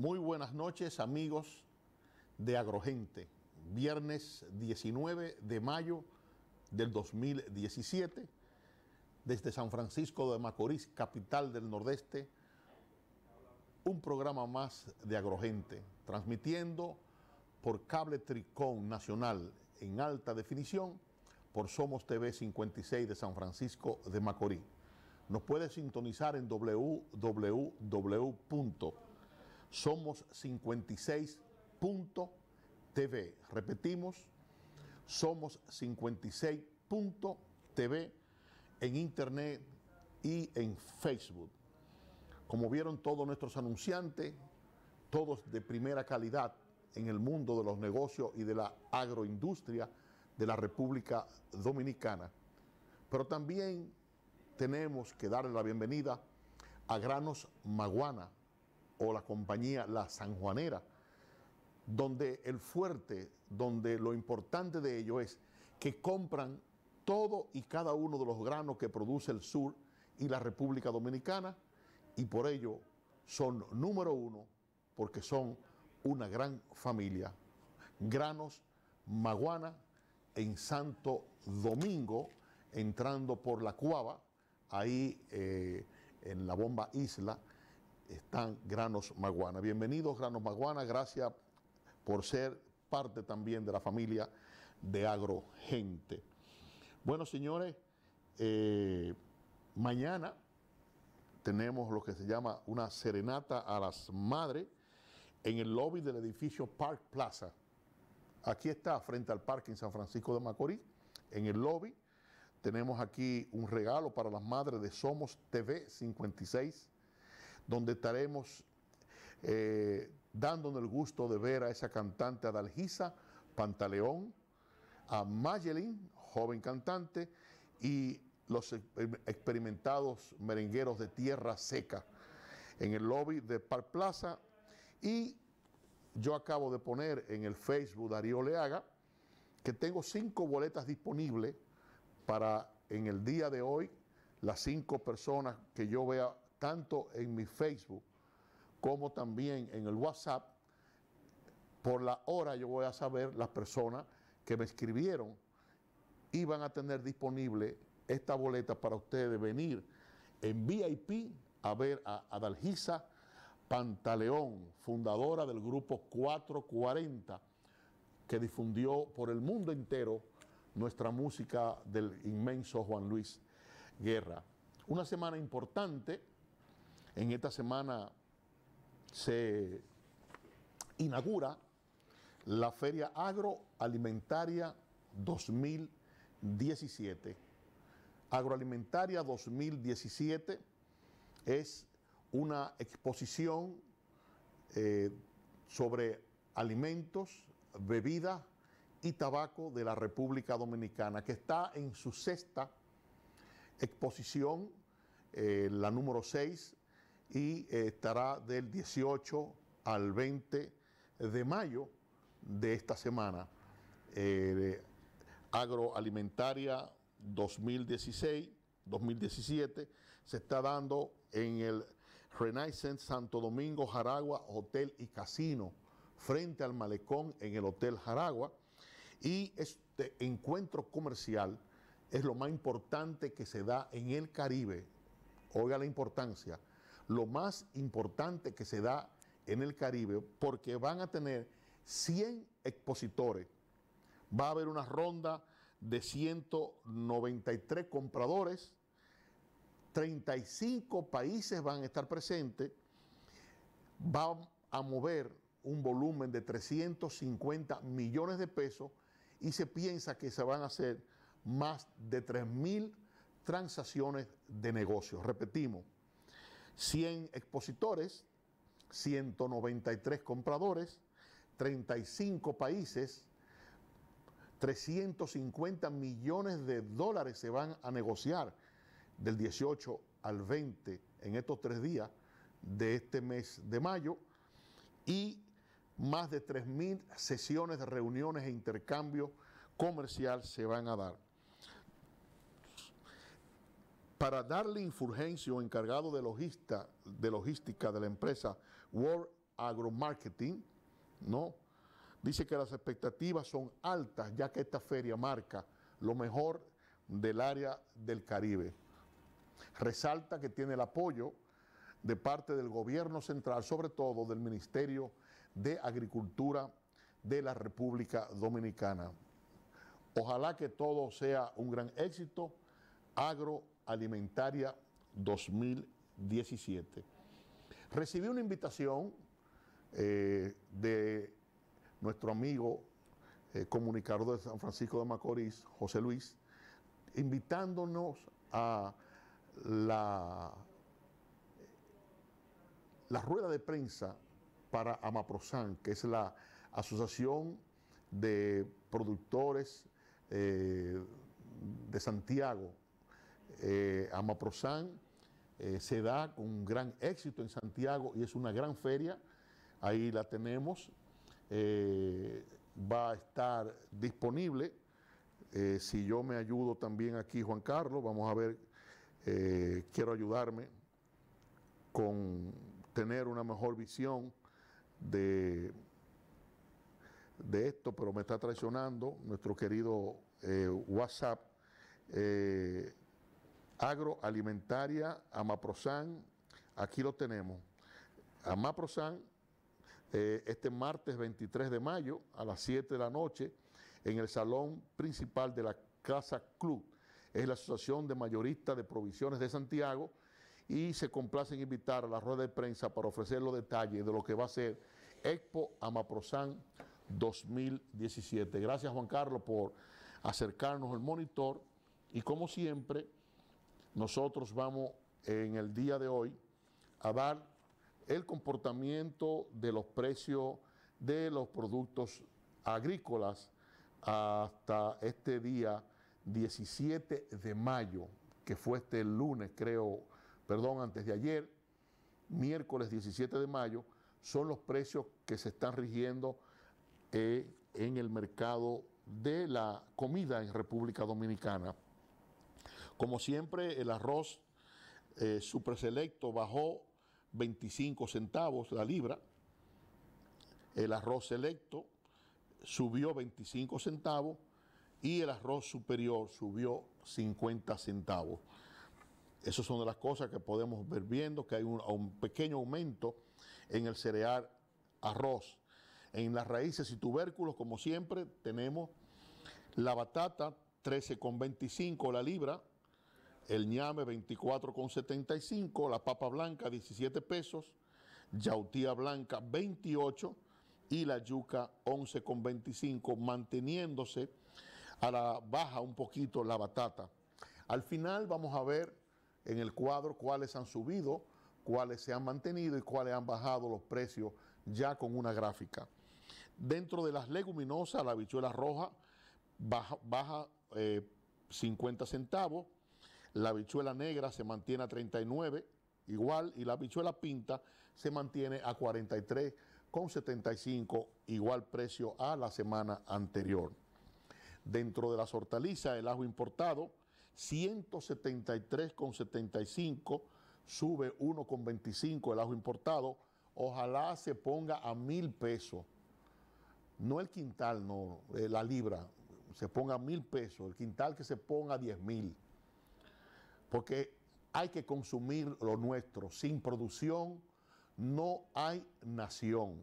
Muy buenas noches amigos de Agrogente. Viernes 19 de mayo del 2017, desde San Francisco de Macorís, capital del Nordeste, un programa más de Agrogente, transmitiendo por cable Tricón Nacional en alta definición por Somos TV 56 de San Francisco de Macorís. Nos puede sintonizar en www somos 56.tv. Repetimos, somos 56.tv en internet y en Facebook. Como vieron todos nuestros anunciantes, todos de primera calidad en el mundo de los negocios y de la agroindustria de la República Dominicana. Pero también tenemos que darle la bienvenida a Granos Maguana, o la compañía La Sanjuanera, donde el fuerte, donde lo importante de ello es que compran todo y cada uno de los granos que produce el sur y la República Dominicana y por ello son número uno porque son una gran familia. Granos Maguana en Santo Domingo, entrando por la Cuava, ahí eh, en la bomba Isla, están Granos Maguana. Bienvenidos Granos Maguana, gracias por ser parte también de la familia de Agrogente. Bueno, señores, eh, mañana tenemos lo que se llama una serenata a las madres en el lobby del edificio Park Plaza. Aquí está, frente al parque en San Francisco de Macorís, en el lobby. Tenemos aquí un regalo para las madres de Somos TV 56 donde estaremos eh, dándonos el gusto de ver a esa cantante Adalgisa Pantaleón, a Mayelin, joven cantante, y los em, experimentados merengueros de tierra seca en el lobby de Par Plaza. Y yo acabo de poner en el Facebook Darío Leaga que tengo cinco boletas disponibles para en el día de hoy las cinco personas que yo vea tanto en mi Facebook como también en el WhatsApp, por la hora yo voy a saber las personas que me escribieron y van a tener disponible esta boleta para ustedes venir en VIP a ver a Adalgisa Pantaleón, fundadora del grupo 440, que difundió por el mundo entero nuestra música del inmenso Juan Luis Guerra. Una semana importante en esta semana se inaugura la Feria Agroalimentaria 2017. Agroalimentaria 2017 es una exposición eh, sobre alimentos, bebidas y tabaco de la República Dominicana, que está en su sexta exposición, eh, la número 6, y eh, estará del 18 al 20 de mayo de esta semana. Eh, agroalimentaria 2016-2017 se está dando en el Renaissance Santo Domingo Jaragua Hotel y Casino frente al malecón en el Hotel Jaragua y este encuentro comercial es lo más importante que se da en el Caribe. Oiga la importancia lo más importante que se da en el Caribe, porque van a tener 100 expositores. Va a haber una ronda de 193 compradores, 35 países van a estar presentes, va a mover un volumen de 350 millones de pesos y se piensa que se van a hacer más de 3.000 transacciones de negocios. Repetimos, 100 expositores, 193 compradores, 35 países, 350 millones de dólares se van a negociar del 18 al 20 en estos tres días de este mes de mayo y más de 3.000 sesiones de reuniones e intercambio comercial se van a dar para darle Infurgencio, encargado de, logista, de logística de la empresa World Agromarketing, ¿no? dice que las expectativas son altas, ya que esta feria marca lo mejor del área del Caribe. Resalta que tiene el apoyo de parte del gobierno central, sobre todo del Ministerio de Agricultura de la República Dominicana. Ojalá que todo sea un gran éxito. Agro Alimentaria 2017, recibí una invitación eh, de nuestro amigo eh, comunicador de San Francisco de Macorís, José Luis, invitándonos a la, la rueda de prensa para Amaprosan, que es la Asociación de Productores eh, de Santiago eh, Amaprosan eh, se da con gran éxito en Santiago y es una gran feria. Ahí la tenemos. Eh, va a estar disponible. Eh, si yo me ayudo también aquí, Juan Carlos, vamos a ver, quiero ayudarme con tener una mejor visión de, de esto, pero me está traicionando nuestro querido WhatsApp agroalimentaria Amaprosan. Aquí lo tenemos. Amaprosan, eh, este martes 23 de mayo a las 7 de la noche, en el salón principal de la Casa Club. Es la Asociación de Mayoristas de Provisiones de Santiago y se complace en invitar a la rueda de prensa para ofrecer los detalles de lo que va a ser Expo Amaprosan 2017. Gracias Juan Carlos por acercarnos al monitor y como siempre nosotros vamos en el día de hoy a dar el comportamiento de los precios de los productos agrícolas hasta este día 17 de mayo, que fue este lunes, creo, perdón, antes de ayer, miércoles 17 de mayo, son los precios que se están rigiendo eh, en el mercado de la comida en República Dominicana. Como siempre, el arroz eh, bajó 25 centavos la libra. El arroz selecto subió 25 centavos y el arroz superior subió 50 centavos. Esas son de las cosas que podemos ver viendo, que hay un, un pequeño aumento en el cereal arroz. En las raíces y tubérculos, como siempre, tenemos la batata 13,25 la libra, el ñame 24,75, la papa blanca 17 pesos, yautía blanca 28 y la yuca 11,25, manteniéndose a la baja un poquito la batata. Al final vamos a ver en el cuadro cuáles han subido, cuáles se han mantenido y cuáles han bajado los precios ya con una gráfica. Dentro de las leguminosas, la habichuela roja baja, 50 eh, centavos, la bichuela negra se mantiene a 39, igual, y la bichuela pinta se mantiene a 43,75, igual precio a la semana anterior. Dentro de las hortalizas, el ajo importado, 173,75, sube 1,25 el ajo importado. Ojalá se ponga a mil pesos. No el quintal, no, eh, la libra. Se ponga a mil pesos. El quintal que se ponga a 10,000. mil porque hay que consumir lo nuestro. Sin producción no hay nación.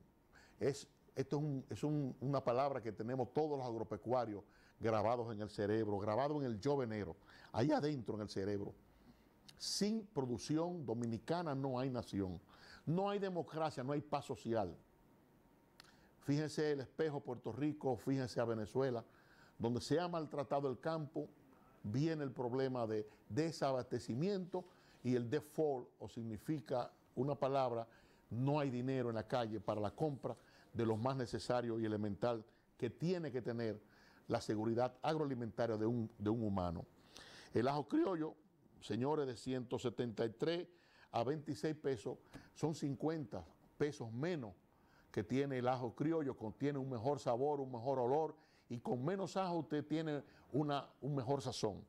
Es, esto es, una palabra que tenemos todos los agropecuarios grabados en el cerebro, grabado en el yo venero, allá adentro en el cerebro. Sin producción dominicana no hay nación, no hay democracia, no hay paz social. Fíjense el espejo Puerto Rico, fíjense a Venezuela, donde se ha maltratado el campo, viene el problema de desabastecimiento y el default, o significa una palabra, no hay dinero en la calle para la compra de lo más necesario y elemental que tiene que tener la seguridad agroalimentaria de un, de un humano. El ajo criollo, señores, de 173 a 26 pesos, son 50 pesos menos que tiene el ajo criollo, contiene un mejor sabor, un mejor olor y con menos ajo usted tiene una, un mejor sazón.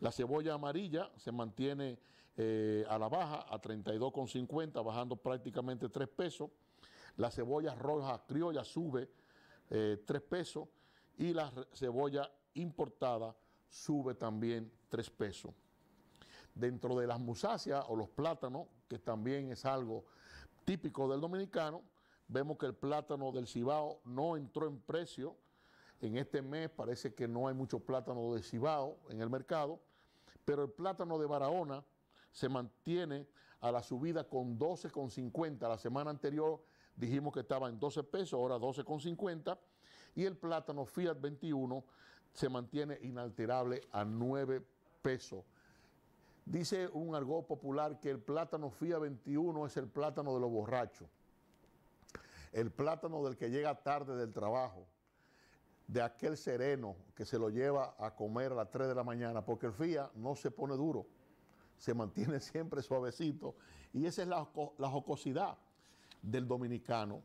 La cebolla amarilla se mantiene eh, a la baja, a 32,50, bajando prácticamente 3 pesos. La cebolla roja criolla sube 3 eh, pesos y la cebolla importada sube también 3 pesos. Dentro de las musáceas o los plátanos, que también es algo típico del dominicano, vemos que el plátano del Cibao no entró en precio en este mes parece que no hay mucho plátano de Cibao en el mercado, pero el plátano de Barahona se mantiene a la subida con 12,50. La semana anterior dijimos que estaba en 12 pesos, ahora 12,50. Y el plátano Fiat 21 se mantiene inalterable a 9 pesos. Dice un argot popular que el plátano Fiat 21 es el plátano de los borrachos, el plátano del que llega tarde del trabajo, de aquel sereno que se lo lleva a comer a las 3 de la mañana, porque el FIA no se pone duro, se mantiene siempre suavecito. Y esa es la, la jocosidad del dominicano.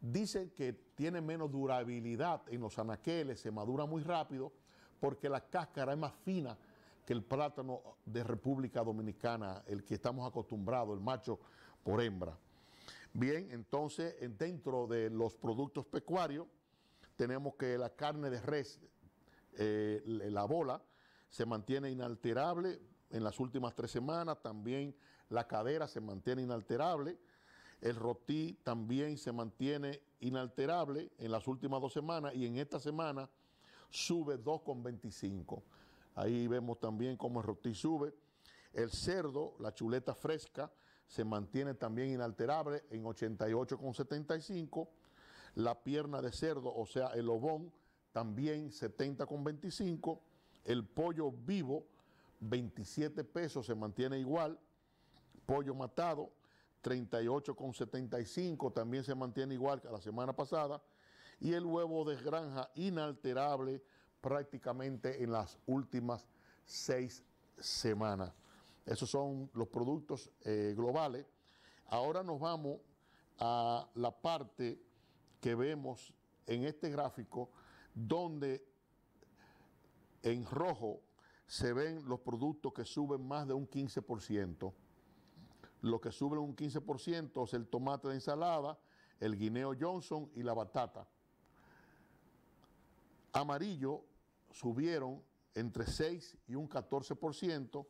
Dicen que tiene menos durabilidad en los anaqueles, se madura muy rápido, porque la cáscara es más fina que el plátano de República Dominicana, el que estamos acostumbrados, el macho por hembra. Bien, entonces dentro de los productos pecuarios tenemos que la carne de res, eh, la bola, se mantiene inalterable en las últimas tres semanas, también la cadera se mantiene inalterable, el rotí también se mantiene inalterable en las últimas dos semanas y en esta semana sube 2,25. Ahí vemos también cómo el rotí sube. El cerdo, la chuleta fresca, se mantiene también inalterable en 88,75 la pierna de cerdo, o sea, el ovón, también con 70,25. El pollo vivo, 27 pesos, se mantiene igual. Pollo matado, con 38,75, también se mantiene igual que la semana pasada. Y el huevo de granja inalterable prácticamente en las últimas seis semanas. Esos son los productos eh, globales. Ahora nos vamos a la parte que vemos en este gráfico, donde en rojo se ven los productos que suben más de un 15%. Lo que sube un 15% es el tomate de ensalada, el guineo Johnson y la batata. Amarillo subieron entre 6 y un 14%.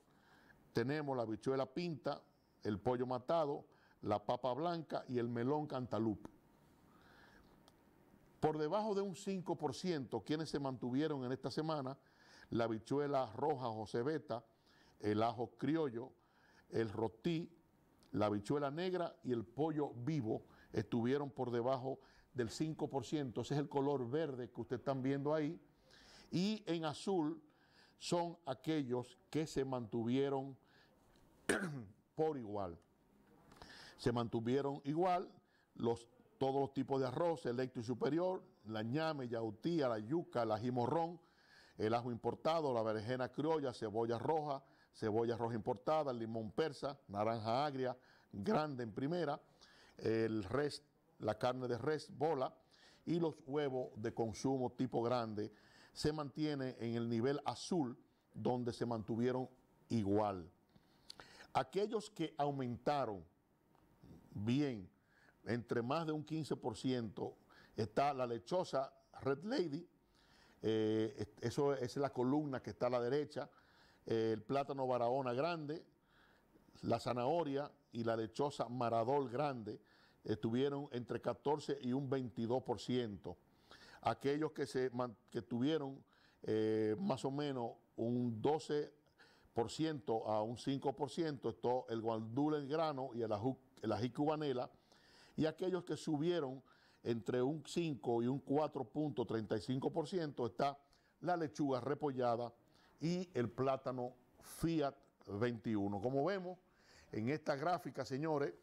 Tenemos la bichuela pinta, el pollo matado, la papa blanca y el melón cantalupo. Por debajo de un 5%, quienes se mantuvieron en esta semana, la bichuela roja josebeta, el ajo criollo, el rotí, la bichuela negra y el pollo vivo estuvieron por debajo del 5%. Ese es el color verde que ustedes están viendo ahí. Y en azul son aquellos que se mantuvieron por igual. Se mantuvieron igual los todos los tipos de arroz, electo y superior, la ñame, yautía, la yuca, la jimorrón, el ajo importado, la berenjena criolla, cebolla roja, cebolla roja importada, el limón persa, naranja agria, grande en primera, el res, la carne de res bola y los huevos de consumo tipo grande se mantiene en el nivel azul donde se mantuvieron igual. Aquellos que aumentaron bien entre más de un 15%, está la lechosa Red Lady, eh, eso es la columna que está a la derecha, eh, el plátano Barahona grande, la zanahoria y la lechosa Maradol grande estuvieron entre 14 y un 22%. Aquellos que, se, tuvieron eh, más o menos un 12% a un 5%, esto el guandul en grano y el ají, el y aquellos que subieron entre un 5 y un 4.35% está la lechuga repollada y el plátano Fiat 21. Como vemos en esta gráfica, señores,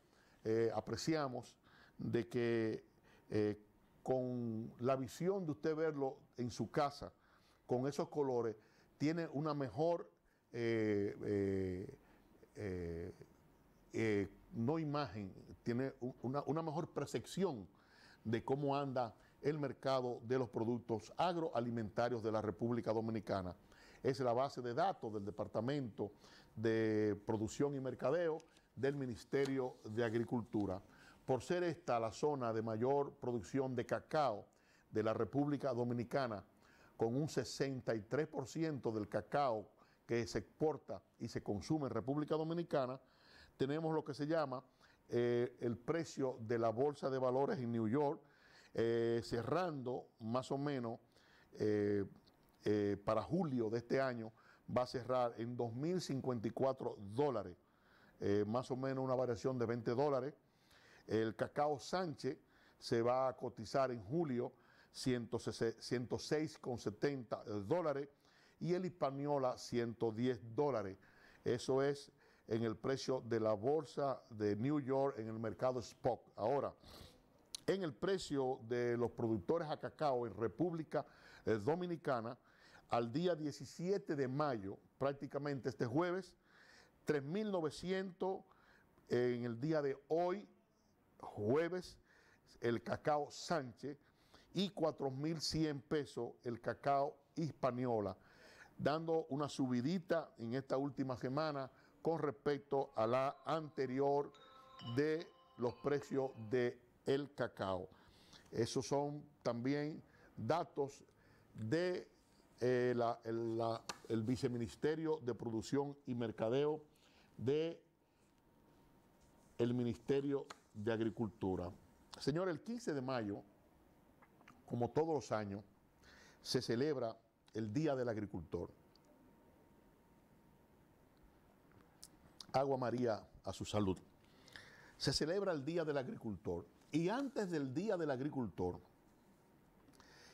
eh, apreciamos de que eh, con la visión de usted verlo en su casa, con esos colores, tiene una mejor eh, no imagen, tiene una, mejor percepción de cómo anda el mercado de los productos agroalimentarios de la República Dominicana. Es la base de datos del Departamento de Producción y Mercadeo del Ministerio de Agricultura. Por ser esta la zona de mayor producción de cacao de la República Dominicana, con un 63% del cacao que se exporta y se consume en República Dominicana, tenemos lo que se llama eh, el precio de la bolsa de valores en New York, eh, cerrando más o menos eh, para julio de este año, va a cerrar en 2.054 dólares, más o menos una variación de 20 dólares. El cacao Sánchez se va a cotizar en julio 106,70 dólares y el Hispaniola 110 dólares. Eso es en el precio de la bolsa de New York en el mercado Spock... Ahora, en el precio de los productores a cacao en República eh, Dominicana, al día 17 de mayo, prácticamente este jueves, 3.900 en el día de hoy, jueves, el cacao Sánchez y 4.100 pesos el cacao Hispaniola, dando una subidita en esta última semana con respecto a la anterior de los precios del el cacao. Esos son también datos de eh, Viceministerio de Producción y Mercadeo de el Ministerio de Agricultura. Señor, el 15 de mayo, como todos los años, se celebra el Día del Agricultor. Agua María a su salud. Se celebra el Día del Agricultor y antes del Día del Agricultor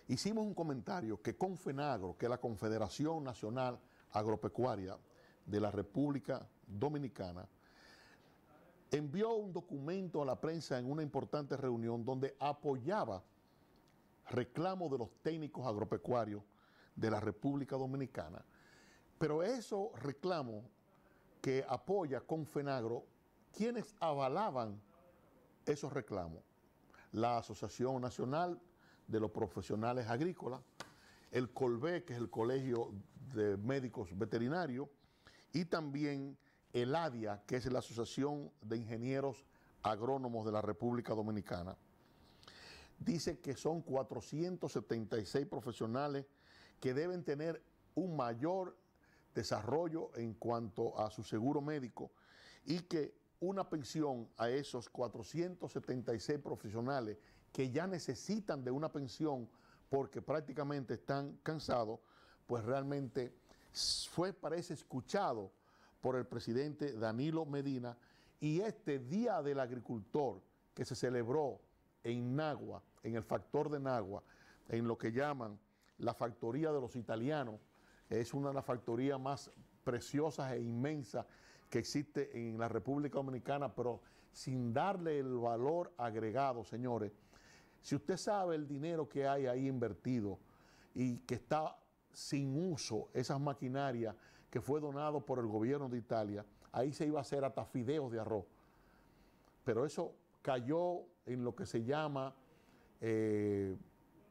hicimos un comentario que Confenagro, que es la Confederación Nacional Agropecuaria de la República Dominicana, envió un documento a la prensa en una importante reunión donde apoyaba reclamo de los técnicos agropecuarios de la República Dominicana. Pero esos reclamos que apoya con FENAGRO quienes avalaban esos reclamos. La Asociación Nacional de los Profesionales Agrícolas, el COLVE, que es el Colegio de Médicos Veterinarios, y también el ADIA, que es la Asociación de Ingenieros Agrónomos de la República Dominicana. Dice que son 476 profesionales que deben tener un mayor desarrollo en cuanto a su seguro médico y que una pensión a esos 476 profesionales que ya necesitan de una pensión porque prácticamente están cansados, pues realmente fue, parece, escuchado por el presidente Danilo Medina y este Día del Agricultor que se celebró en Nagua, en el factor de Nagua, en lo que llaman la factoría de los italianos, es una de las factorías más preciosas e inmensas que existe en la República Dominicana, pero sin darle el valor agregado, señores. Si usted sabe el dinero que hay ahí invertido y que está sin uso, esas maquinarias que fue donado por el gobierno de Italia, ahí se iba a hacer hasta fideos de arroz. Pero eso cayó en lo que se llama eh,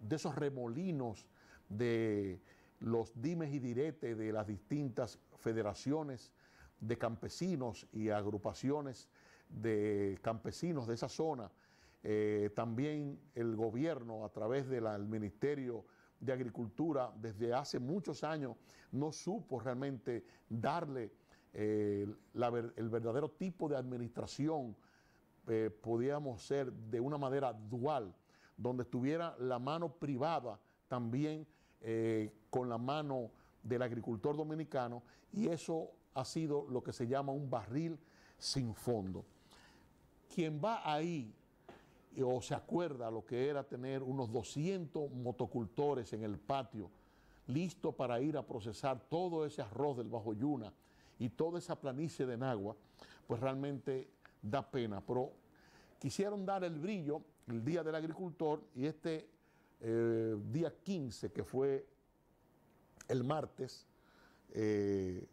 de esos remolinos de los dimes y diretes de las distintas federaciones de campesinos y agrupaciones de campesinos de esa zona. Eh, también el gobierno a través del Ministerio de Agricultura desde hace muchos años no supo realmente darle eh, el verdadero tipo de administración, eh, podíamos ser de una manera dual, donde estuviera la mano privada también eh, con la mano del agricultor dominicano y eso ha sido lo que se llama un barril sin fondo. Quien va ahí o se acuerda lo que era tener unos 200 motocultores en el patio, listo para ir a procesar todo ese arroz del Bajo Yuna y toda esa planicie de Nagua, pues realmente da pena. Pero quisieron dar el brillo el Día del Agricultor y este eh, día 15, que fue el martes, eh,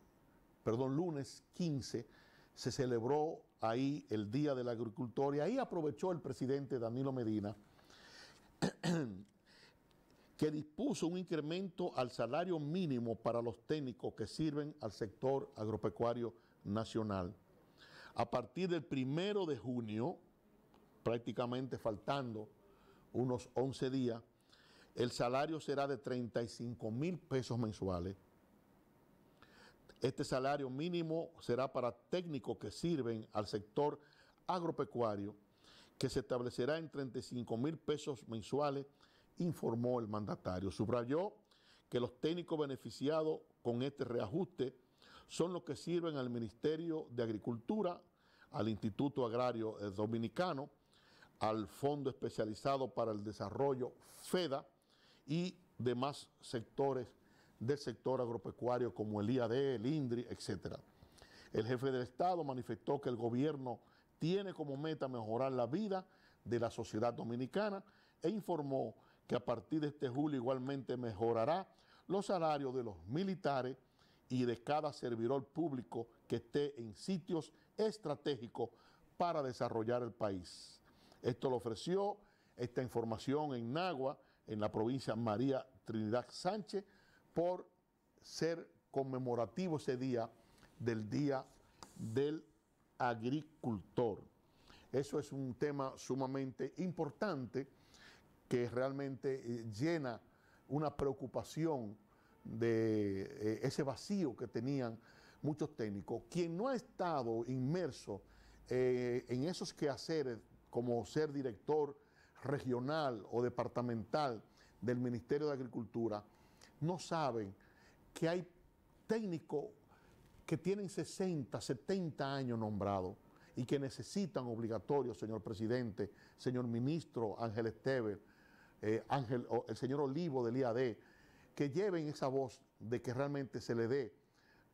perdón, lunes 15, se celebró ahí el Día del Agricultor y ahí aprovechó el presidente Danilo Medina que dispuso un incremento al salario mínimo para los técnicos que sirven al sector agropecuario nacional. A partir del primero de junio, prácticamente faltando unos 11 días, el salario será de 35 mil pesos mensuales. Este salario mínimo será para técnicos que sirven al sector agropecuario, que se establecerá en 35 mil pesos mensuales, informó el mandatario. Subrayó que los técnicos beneficiados con este reajuste son los que sirven al Ministerio de Agricultura, al Instituto Agrario Dominicano, al Fondo Especializado para el Desarrollo FEDA, y demás sectores del sector agropecuario como el IAD, el INDRI, etc. El jefe del Estado manifestó que el gobierno tiene como meta mejorar la vida de la sociedad dominicana e informó que a partir de este julio igualmente mejorará los salarios de los militares y de cada servidor público que esté en sitios estratégicos para desarrollar el país. Esto lo ofreció esta información en Nagua en la provincia María Trinidad Sánchez por ser conmemorativo ese día del Día del Agricultor. Eso es un tema sumamente importante que realmente eh, llena una preocupación de eh, ese vacío que tenían muchos técnicos. Quien no ha estado inmerso eh, en esos quehaceres como ser director regional o departamental del Ministerio de Agricultura no saben que hay técnicos que tienen 60, 70 años nombrados y que necesitan obligatorio, señor presidente, señor ministro Ángel Esteves, eh, el señor Olivo del IAD, que lleven esa voz de que realmente se le dé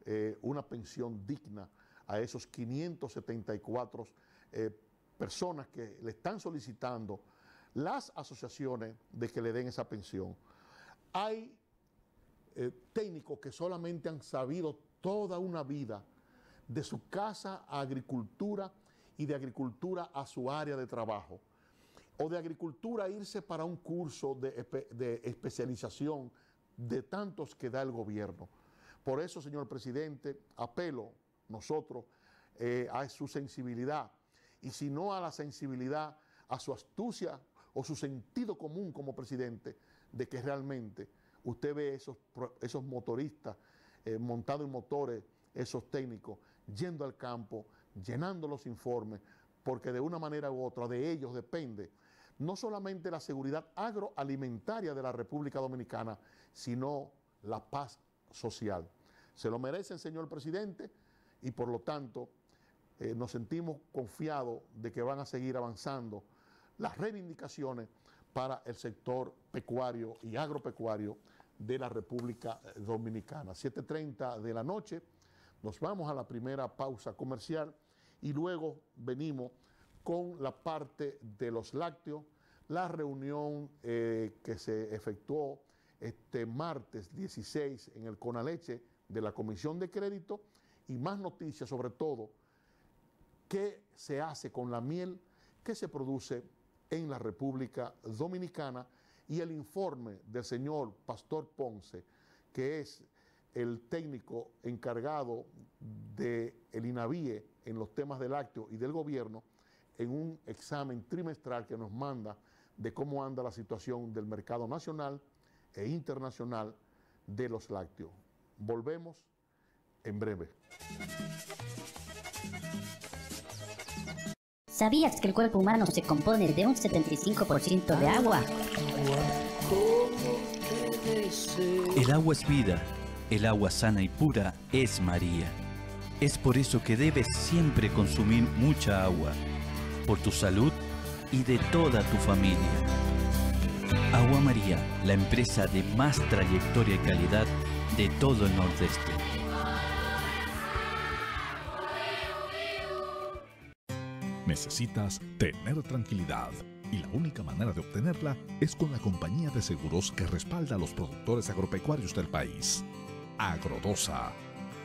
eh, una pensión digna a esos 574 eh, personas que le están solicitando las asociaciones de que le den esa pensión. Hay eh, técnicos que solamente han sabido toda una vida de su casa a agricultura y de agricultura a su área de trabajo. O de agricultura irse para un curso de, especialización de tantos que da el gobierno. Por eso, señor presidente, apelo nosotros eh, a su sensibilidad y si no a la sensibilidad, a su astucia o su sentido común como presidente de que realmente usted ve esos, esos motoristas eh, montados en motores, esos técnicos, yendo al campo, llenando los informes, porque de una manera u otra de ellos depende no solamente la seguridad agroalimentaria de la República Dominicana, sino la paz social. Se lo merecen, señor presidente, y por lo tanto eh, nos sentimos confiados de que van a seguir avanzando las reivindicaciones para el sector pecuario y agropecuario de la República eh, Dominicana. 7.30 de la noche, nos vamos a la primera pausa comercial y luego venimos con la parte de los lácteos, la reunión eh, que se efectuó este martes 16 en el Conaleche de la Comisión de Crédito y más noticias sobre todo qué se hace con la miel que se produce en la República Dominicana y el informe del señor Pastor Ponce, que es el técnico encargado del el INAVIE en los temas del lácteo y del gobierno, en un examen trimestral que nos manda de cómo anda la situación del mercado nacional e internacional de los lácteos. Volvemos en breve. ¿Sabías que el cuerpo humano se compone de un 75% de agua? El agua es vida, el agua sana y pura es María. Es por eso que debes siempre consumir mucha agua, por tu salud y de toda tu familia. Agua María, la empresa de más trayectoria y calidad de todo el Nordeste. Necesitas tener tranquilidad y la única manera de obtenerla es con la compañía de seguros que respalda a los productores agropecuarios del país. Agrodosa.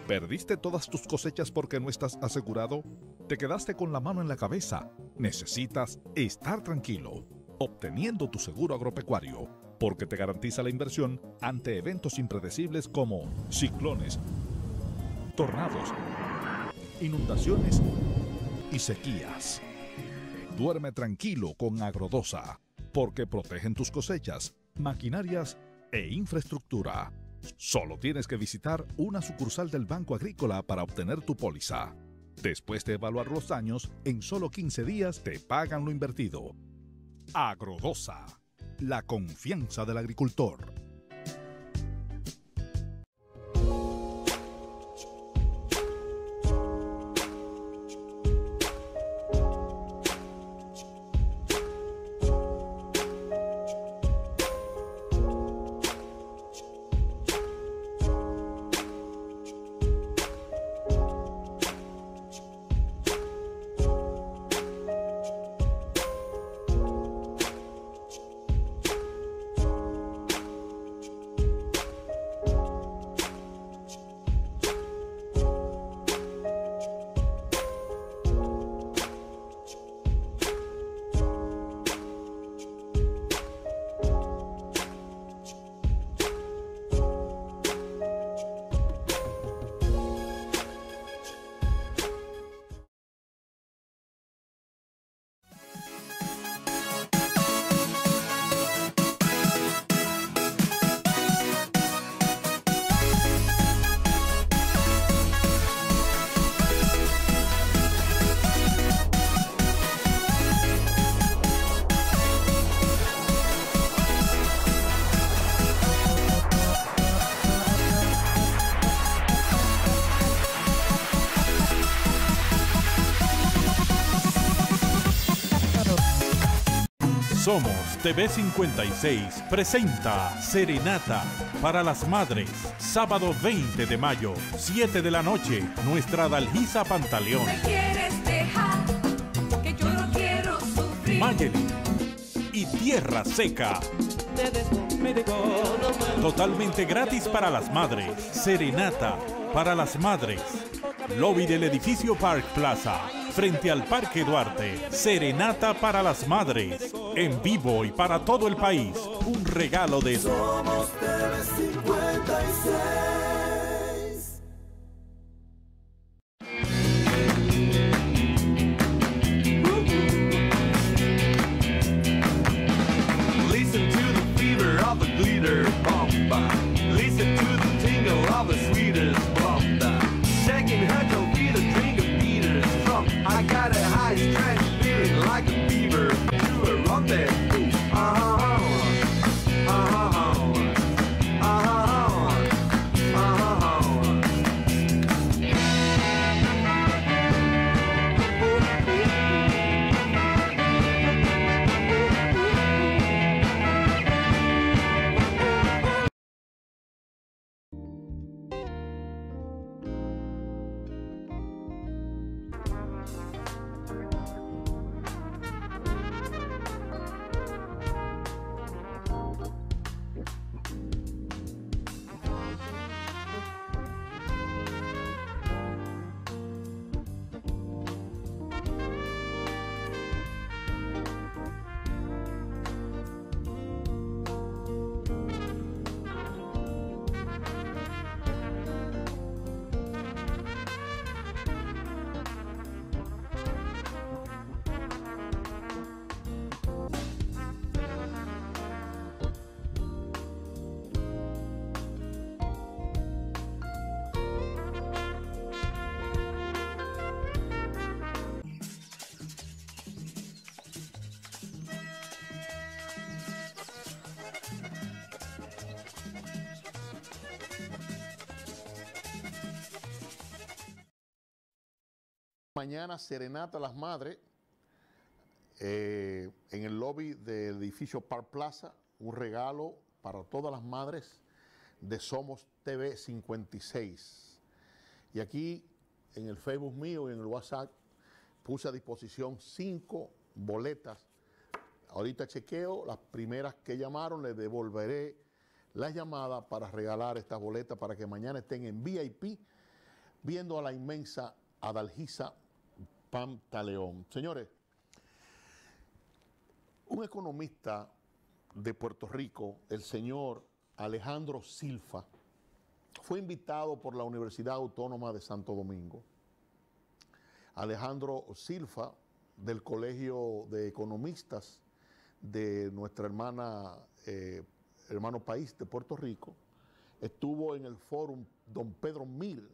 ¿Perdiste todas tus cosechas porque no estás asegurado? ¿Te quedaste con la mano en la cabeza? Necesitas estar tranquilo, obteniendo tu seguro agropecuario, porque te garantiza la inversión ante eventos impredecibles como ciclones, tornados, inundaciones y sequías. Duerme tranquilo con Agrodosa, porque protegen tus cosechas, maquinarias e infraestructura. Solo tienes que visitar una sucursal del Banco Agrícola para obtener tu póliza. Después de evaluar los daños, en solo 15 días te pagan lo invertido. Agrodosa, la confianza del agricultor. Somos TV56 presenta Serenata para las Madres, sábado 20 de mayo, 7 de la noche, nuestra Dalgisa Pantaleón. ¿Me y Tierra Seca. Totalmente gratis para las madres. Serenata para las madres. Lobby del edificio Park Plaza frente al Parque Duarte. Serenata para las madres, en vivo y para todo el país. Un regalo de... Somos mañana serenata las madres eh, en el lobby del edificio Park Plaza, un regalo para todas las madres de Somos TV 56. Y aquí en el Facebook mío y en el WhatsApp puse a disposición cinco boletas. Ahorita chequeo, las primeras que llamaron les devolveré la llamada para regalar estas boletas para que mañana estén en VIP viendo a la inmensa Adalgisa Pantaleón. Señores, un economista de Puerto Rico, el señor Alejandro Silfa, fue invitado por la Universidad Autónoma de Santo Domingo. Alejandro Silfa, del Colegio de Economistas de nuestra hermana, eh, hermano país de Puerto Rico, estuvo en el Fórum Don Pedro Mil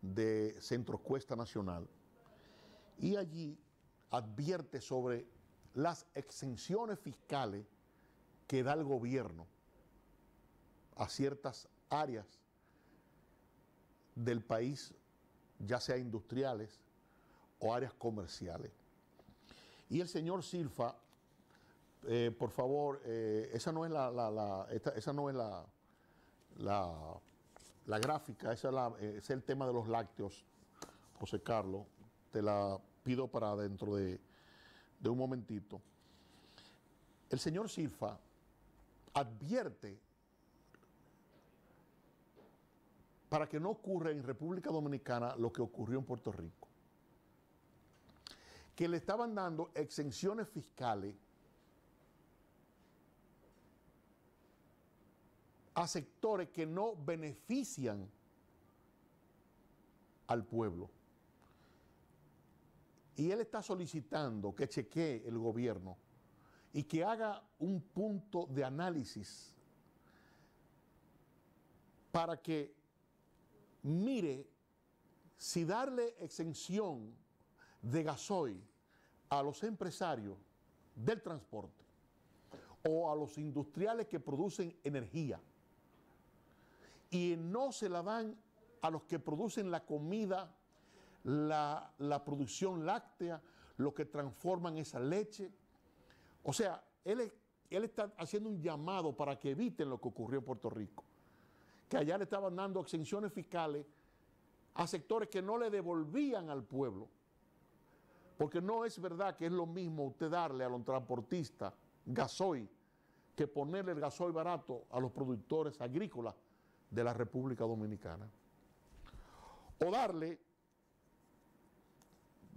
de Centro Cuesta Nacional y allí advierte sobre las exenciones fiscales que da el gobierno a ciertas áreas del país, ya sea industriales o áreas comerciales. Y el señor Silfa, eh, por favor, esa eh, no es la, esa no es la, la, gráfica, ese es el tema de los lácteos, José Carlos, te la pido para dentro de, un momentito. El señor Sirfa advierte para que no ocurra en República Dominicana lo que ocurrió en Puerto Rico. Que le estaban dando exenciones fiscales a sectores que no benefician al pueblo. Y él está solicitando que chequee el gobierno y que haga un punto de análisis para que mire si darle exención de gasoil a los empresarios del transporte o a los industriales que producen energía y no se la dan a los que producen la comida la, producción láctea, lo que transforman esa leche. O sea, él, él está haciendo un llamado para que eviten lo que ocurrió en Puerto Rico, que allá le estaban dando exenciones fiscales a sectores que no le devolvían al pueblo. Porque no es verdad que es lo mismo usted darle a los transportistas gasoil que ponerle el gasoil barato a los productores agrícolas de la República Dominicana. O darle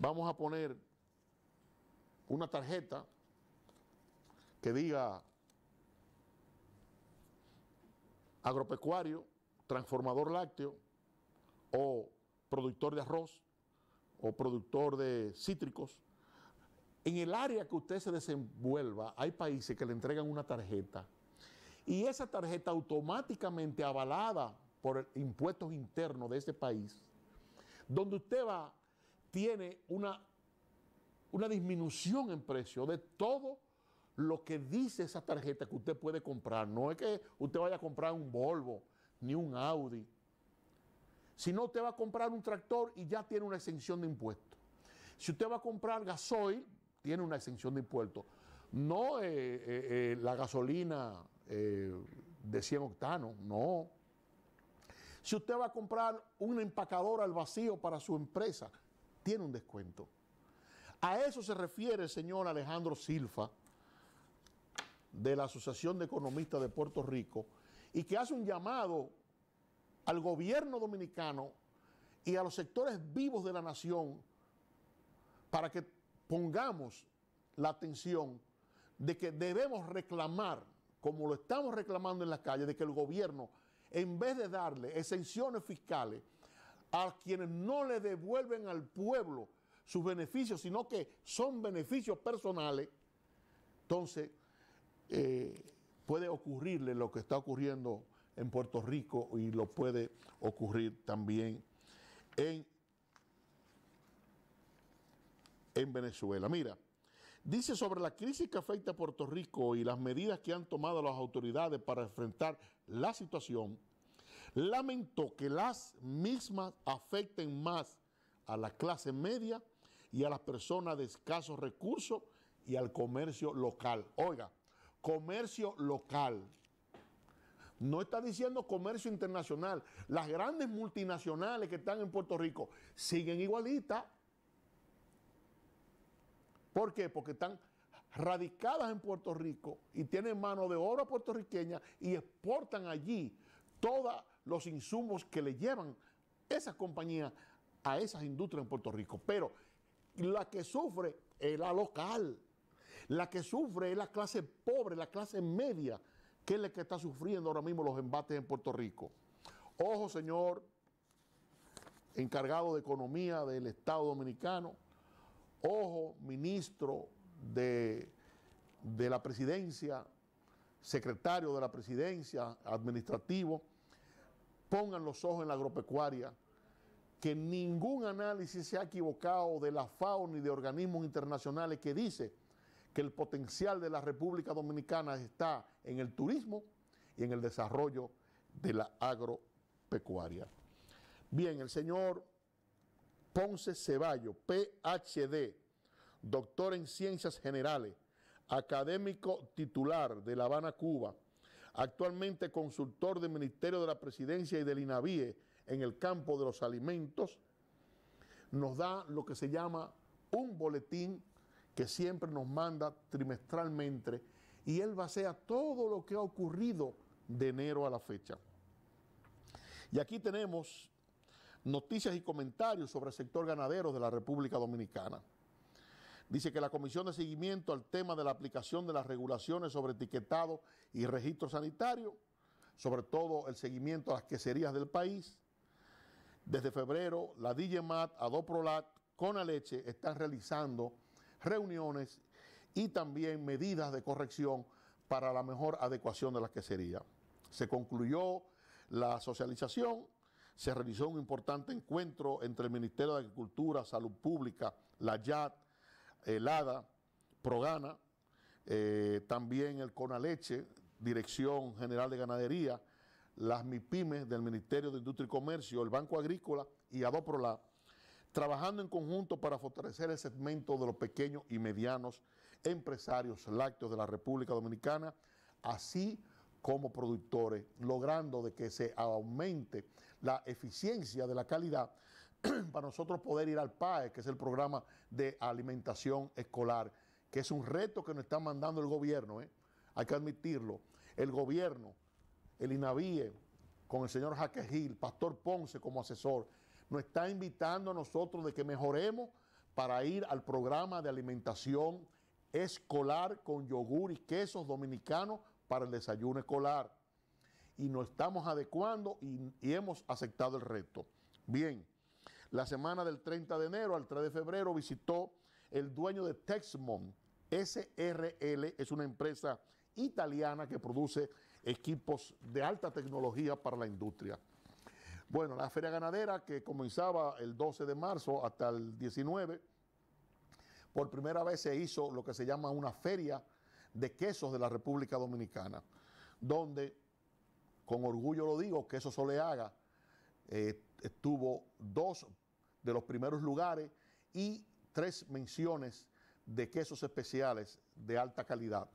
vamos a poner una tarjeta que diga agropecuario, transformador lácteo o productor de arroz o productor de cítricos. En el área que usted se desenvuelva, hay países que le entregan una tarjeta y esa tarjeta automáticamente avalada por impuestos internos de ese país, donde usted va tiene una, una disminución en precio de todo lo que dice esa tarjeta que usted puede comprar. No es que usted vaya a comprar un Volvo ni un Audi. Si no, usted va a comprar un tractor y ya tiene una exención de impuestos. Si usted va a comprar gasoil, tiene una exención de impuestos. No eh, eh, eh, la gasolina de 100 octanos, no. Si usted va a comprar un empacador al vacío para su empresa, tiene un descuento. A eso se refiere el señor Alejandro Silfa de la Asociación de Economistas de Puerto Rico y que hace un llamado al gobierno dominicano y a los sectores vivos de la nación para que pongamos la atención de que debemos reclamar, como lo estamos reclamando en las calles, de que el gobierno, en vez de darle exenciones fiscales, a quienes no le devuelven al pueblo sus beneficios, sino que son beneficios personales, entonces eh, puede ocurrirle lo que está ocurriendo en Puerto Rico y lo puede ocurrir también en, en Venezuela. Mira, dice sobre la crisis que afecta a Puerto Rico y las medidas que han tomado las autoridades para enfrentar la situación Lamento que las mismas afecten más a la clase media y a las personas de escasos recursos y al comercio local. Oiga, comercio local. No está diciendo comercio internacional. Las grandes multinacionales que están en Puerto Rico siguen igualitas. ¿Por qué? Porque están radicadas en Puerto Rico y tienen mano de obra puertorriqueña y exportan allí toda los insumos que le llevan esas compañías a esas industrias en Puerto Rico. Pero la que sufre es la local, la que sufre es la clase pobre, la clase media, que es la que está sufriendo ahora mismo los embates en Puerto Rico. Ojo, señor encargado de economía del Estado Dominicano, ojo, ministro de, de la presidencia, secretario de la presidencia, administrativo, pongan los ojos en la agropecuaria, que ningún análisis se ha equivocado de la FAO ni de organismos internacionales que dice que el potencial de la República Dominicana está en el turismo y en el desarrollo de la agropecuaria. Bien, el señor Ponce Ceballo, PhD, doctor en Ciencias Generales, académico titular de La Habana, Cuba, actualmente consultor del Ministerio de la Presidencia y del INAVIE en el campo de los alimentos, nos da lo que se llama un boletín que siempre nos manda trimestralmente y él basea todo lo que ha ocurrido de enero a la fecha. Y aquí tenemos noticias y comentarios sobre el sector ganadero de la República Dominicana. Dice que la Comisión de Seguimiento al tema de la aplicación de las regulaciones sobre etiquetado y registro sanitario, sobre todo el seguimiento a las queserías del país, desde febrero la DIGEMAT, Adoprolat, Conaleche están realizando reuniones y también medidas de corrección para la mejor adecuación de las queserías. Se concluyó la socialización se realizó un importante encuentro entre el Ministerio de Agricultura, Salud Pública, la YAT, el ADA, Progana, eh, también el Conaleche, Dirección General de Ganadería, las mipymes del Ministerio de Industria y Comercio, el Banco Agrícola y ADOPROLA, trabajando en conjunto para fortalecer el segmento de los pequeños y medianos empresarios lácteos de la República Dominicana, así como productores, logrando de que se aumente la eficiencia de la calidad para nosotros poder ir al PAE, que es el programa de alimentación escolar, que es un reto que nos está mandando el gobierno, ¿eh? hay que admitirlo. El gobierno, el INAVIE, con el señor Jaque Gil, Pastor Ponce como asesor, nos está invitando a nosotros de que mejoremos para ir al programa de alimentación escolar con yogur y quesos dominicanos para el desayuno escolar. Y nos estamos adecuando y, y hemos aceptado el reto. Bien. La semana del 30 de enero al 3 de febrero visitó el dueño de Texmon. SRL es una empresa italiana que produce equipos de alta tecnología para la industria. Bueno, la feria ganadera que comenzaba el 12 de marzo hasta el 19, por primera vez se hizo lo que se llama una feria de quesos de la República Dominicana, donde, con orgullo lo digo, Queso Soleaga haga eh, tuvo dos de los primeros lugares y tres menciones de quesos especiales de alta calidad.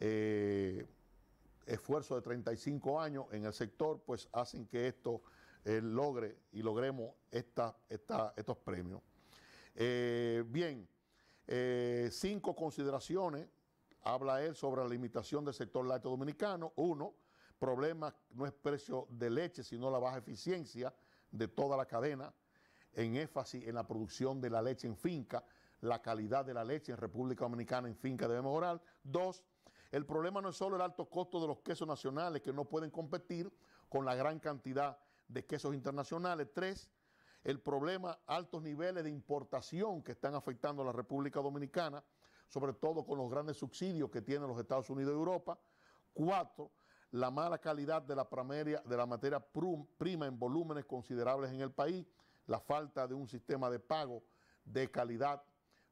Eh, esfuerzo de 35 años en el sector, pues hacen que esto eh, logre y logremos estos premios. Eh, bien, cinco consideraciones. Habla él sobre la limitación del sector lácteo dominicano. Uno, problema no es precio de leche, sino la baja eficiencia de toda la cadena en énfasis en la producción de la leche en finca, la calidad de la leche en República Dominicana en finca debe mejorar. Dos, el problema no es solo el alto costo de los quesos nacionales que no pueden competir con la gran cantidad de quesos internacionales. Tres, el problema, altos niveles de importación que están afectando a la República Dominicana, sobre todo con los grandes subsidios que tienen los Estados Unidos y Europa. Cuatro, la mala calidad de la, primaria, de la materia prima en volúmenes considerables en el país la falta de un sistema de pago de calidad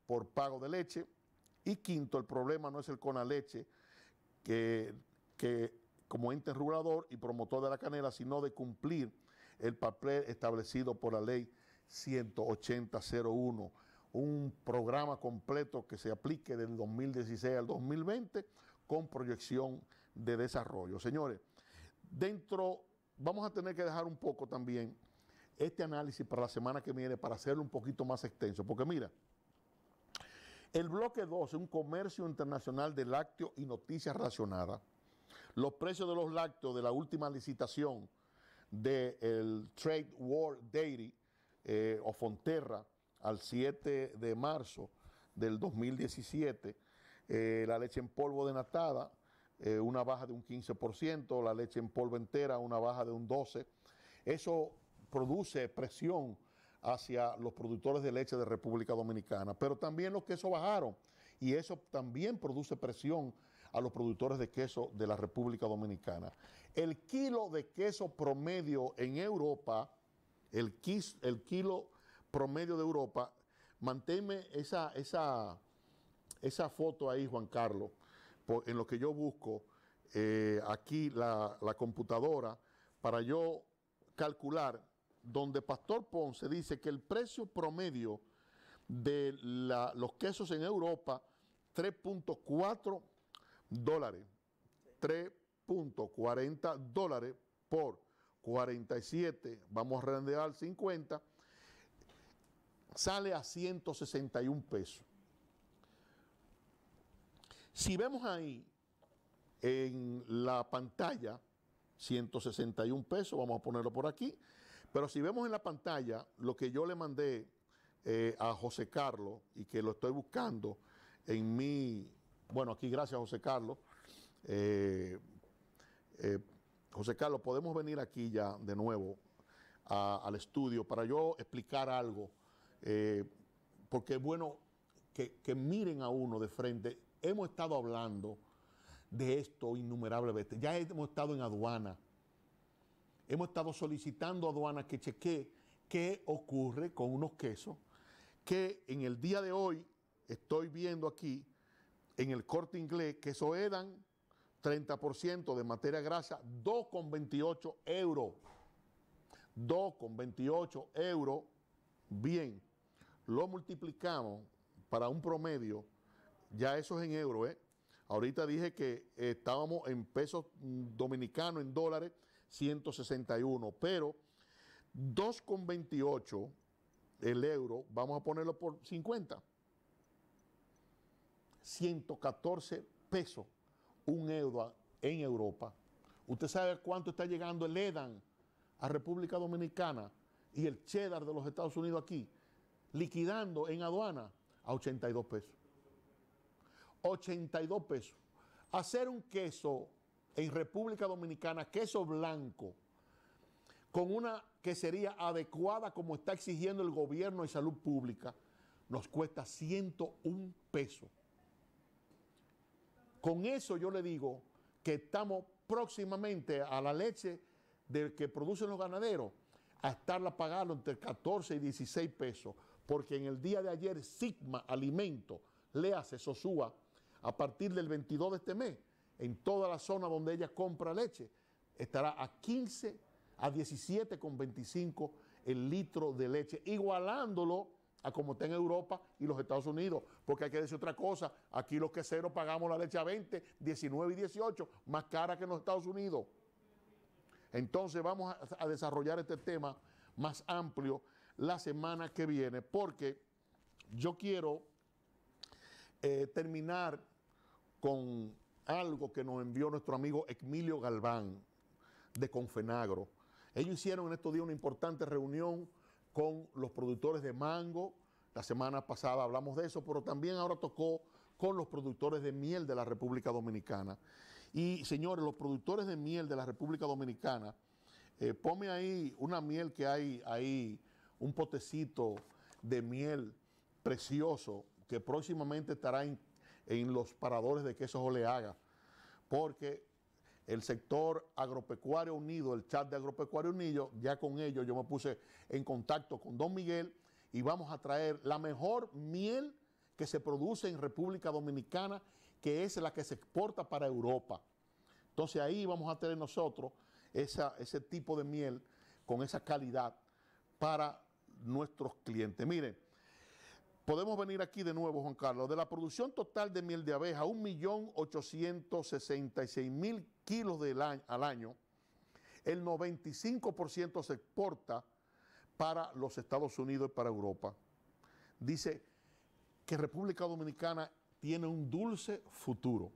por pago de leche. Y quinto, el problema no es el la Leche, que como ente regulador y promotor de la canela, sino de cumplir el papel establecido por la ley 18001, un programa completo que se aplique del 2016 al 2020 con proyección de desarrollo. Señores, dentro vamos a tener que dejar un poco también este análisis para la semana que viene para hacerlo un poquito más extenso. Porque mira, el bloque 12, un comercio internacional de lácteos y noticias relacionadas, los precios de los lácteos de la última licitación del Trade World Dairy eh, o Fonterra al 7 de marzo del 2017, eh, la leche en polvo denatada, eh, una baja de un 15%, la leche en polvo entera, una baja de un 12%. Eso produce presión hacia los productores de leche de República Dominicana, pero también los quesos bajaron y eso también produce presión a los productores de queso de la República Dominicana. El kilo de queso promedio en Europa, el, kilo promedio de Europa, manténme esa, foto ahí, Juan Carlos, en lo que yo busco eh, aquí la, la computadora para yo calcular donde Pastor Ponce dice que el precio promedio de los quesos en Europa, 3.4 dólares, 3.40 dólares por 47, vamos a redondear 50, sale a 161 pesos. Si vemos ahí en la pantalla, 161 pesos, vamos a ponerlo por aquí, pero si vemos en la pantalla lo que yo le mandé eh, a José Carlos y que lo estoy buscando en mi, bueno, aquí gracias José Carlos. Eh, eh, José Carlos, podemos venir aquí ya de nuevo al estudio para yo explicar algo, porque es bueno que, que miren a uno de frente. Hemos estado hablando de esto innumerables veces, ya hemos estado en aduana hemos estado solicitando a aduanas que chequee qué ocurre con unos quesos que en el día de hoy estoy viendo aquí en el corte inglés, queso Edan, 30% de materia grasa, 2,28 euros. 2,28 euros. Bien, lo multiplicamos para un promedio, ya eso es en euros, ¿eh? Ahorita dije que estábamos en pesos dominicanos, en dólares, 161, pero 2,28 el euro, vamos a ponerlo por 50, 114 pesos un euro en Europa. Usted sabe cuánto está llegando el EDAN a República Dominicana y el cheddar de los Estados Unidos aquí, liquidando en aduana a 82 pesos. 82 pesos. Hacer un queso en República Dominicana queso blanco con una que sería adecuada como está exigiendo el gobierno y salud pública, nos cuesta 101 pesos. Con eso yo le digo que estamos próximamente a la leche del que producen los ganaderos a estarla pagando entre 14 y 16 pesos, porque en el día de ayer Sigma Alimento, le hace Sosúa, a partir del 22 de este mes, en toda la zona donde ella compra leche, estará a 15, a 17,25 el litro de leche, igualándolo a como está en Europa y los Estados Unidos. Porque hay que decir otra cosa, aquí los queseros pagamos la leche a 20, 19 y 18, más cara que en los Estados Unidos. Entonces vamos a, desarrollar este tema más amplio la semana que viene, porque yo quiero eh, terminar con algo que nos envió nuestro amigo Emilio Galván de Confenagro. Ellos hicieron en estos días una importante reunión con los productores de mango. La semana pasada hablamos de eso, pero también ahora tocó con los productores de miel de la República Dominicana. Y señores, los productores de miel de la República Dominicana, eh, ponme ahí una miel que hay ahí, un potecito de miel precioso que próximamente estará en en los paradores de quesos haga, porque el sector agropecuario unido, el chat de agropecuario unido, ya con ellos yo me puse en contacto con don Miguel y vamos a traer la mejor miel que se produce en República Dominicana, que es la que se exporta para Europa. Entonces ahí vamos a tener nosotros ese tipo de miel con esa calidad para nuestros clientes. Miren, Podemos venir aquí de nuevo, Juan Carlos. De la producción total de miel de abeja, 1.866.000 kilos al año, el 95% se exporta para los Estados Unidos y para Europa. Dice que República Dominicana tiene un dulce futuro.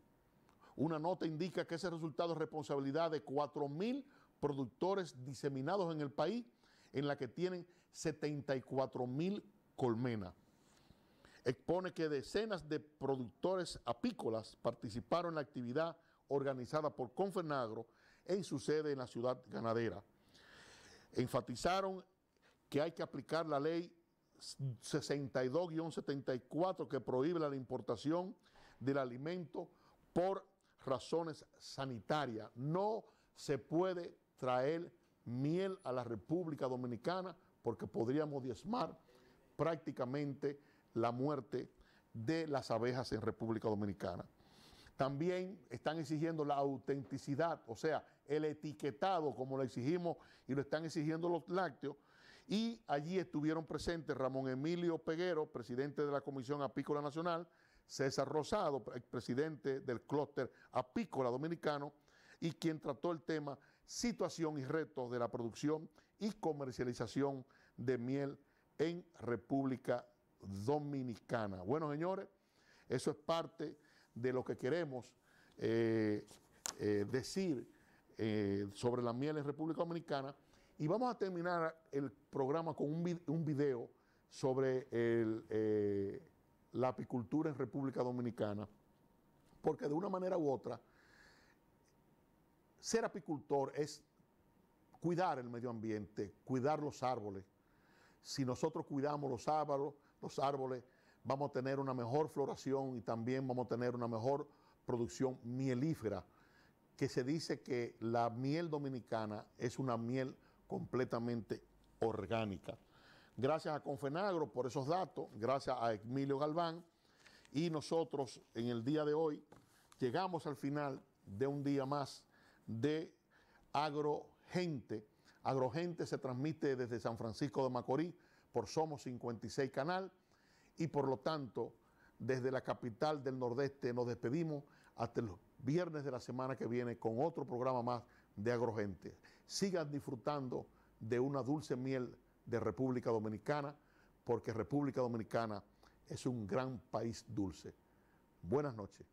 Una nota indica que ese resultado es responsabilidad de 4.000 productores diseminados en el país, en la que tienen 74.000 colmenas expone que decenas de productores apícolas participaron en la actividad organizada por Confenagro en su sede en la ciudad ganadera. Enfatizaron que hay que aplicar la ley 62-74 que prohíbe la importación del alimento por razones sanitarias. No se puede traer miel a la República Dominicana porque podríamos diezmar prácticamente la muerte de las abejas en República Dominicana. También están exigiendo la autenticidad, o sea, el etiquetado como lo exigimos y lo están exigiendo los lácteos. Y allí estuvieron presentes Ramón Emilio Peguero, presidente de la Comisión Apícola Nacional, César Rosado, presidente del clúster apícola dominicano, y quien trató el tema situación y retos de la producción y comercialización de miel en República Dominicana. Dominicana. Bueno, señores, eso es parte de lo que queremos eh, eh, decir eh, sobre la miel en República Dominicana. Y vamos a terminar el programa con un, video sobre la apicultura en República Dominicana, porque de una manera u otra, ser apicultor es cuidar el medio ambiente, cuidar los árboles. Si nosotros cuidamos los árboles, los árboles, vamos a tener una mejor floración y también vamos a tener una mejor producción mielífera, que se dice que la miel dominicana es una miel completamente orgánica. Gracias a Confenagro por esos datos, gracias a Emilio Galván y nosotros en el día de hoy llegamos al final de un día más de Agrogente. Agrogente se transmite desde San Francisco de Macorís por Somos 56 Canal y por lo tanto desde la capital del Nordeste nos despedimos hasta el viernes de la semana que viene con otro programa más de Agrogente. Sigan disfrutando de una dulce miel de República Dominicana porque República Dominicana es un gran país dulce. Buenas noches.